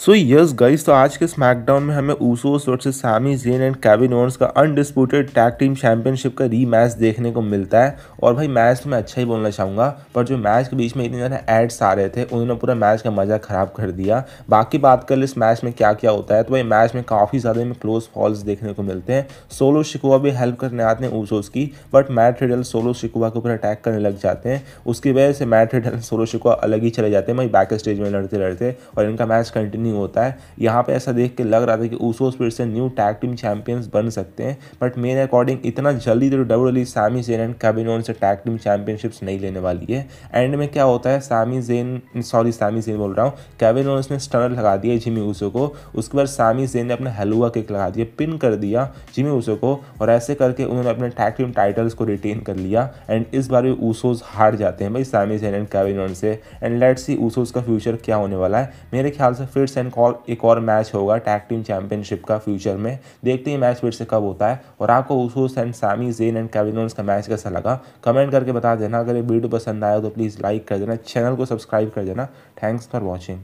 so yes guys तो आज के स्मैकडाउन में हमें Usos versus Sami Zayn and Kevin Owens का अनडिस्प्यूटेड टैग टीम चैंपियनशिप का री मैच देखने को मिलता है और भाई मैच तो मैं अच्छा ही बोलना चाहूँगा पर जो मैच के बीच में इतने ज़्यादा एड्स आ रहे थे उन्होंने पूरा मैच का मज़ा ख़राब कर दिया बाकी बात कर ले इस मैच में क्या क्या होता है तो भाई मैच में काफ़ी ज़्यादा हमें क्लोज फॉल्स देखने को मिलते हैं सोलो शिकुआ भी हेल्प करने आते हैं ऊसोस की but Matt Riddle solo Sikoa के ऊपर अटैक करने लग जाते हैं उसकी वजह से मैट रिडल सोलो शिकुआ अलग ही चले जाते हैं भाई बैक स्टेज में लड़ते लड़ते और इनका मैच कंटिन्यू ओपनिंग होता है यहाँ पे ऐसा देख के लग रहा था कि ऊसोस फिर से न्यू टैग टीम चैंपियंस बन सकते हैं बट मेरे अकॉर्डिंग इतना जल्दी तो W W Sami Zayn and Kevin से टैग टीम चैंपियनशिप्स नहीं लेने वाली है एंड में क्या होता है सामी जेन सॉरी सामी जेन बोल रहा हूँ कैबिन ने स्टनर लगा दिया जिमी ऊसो को उसके बाद सामी जेन ने अपना हलुआ केक लगा दिया पिन कर दिया जिमी ऊसो को और ऐसे करके उन्होंने अपने टैग टीम टाइटल्स को रिटेन कर लिया एंड इस बार भी ऊसोज हार जाते हैं भाई सामी जेन एंड कैबिन से एंड लेट्स सी ऊसोज का फ्यूचर क्या होने वाला है मेरे ख्याल से फिर फिट्स एंड कॉल एक और मैच होगा टैग टीम चैंपियनशिप का फ्यूचर में देखते हैं मैच फिर से कब होता है और आपको Usos and Sami Zayn and Kevin Owens का मैच कैसा लगा कमेंट करके बता देना अगर ये वीडियो पसंद आया तो प्लीज़ लाइक कर देना चैनल को सब्सक्राइब कर देना थैंक्स फॉर वॉचिंग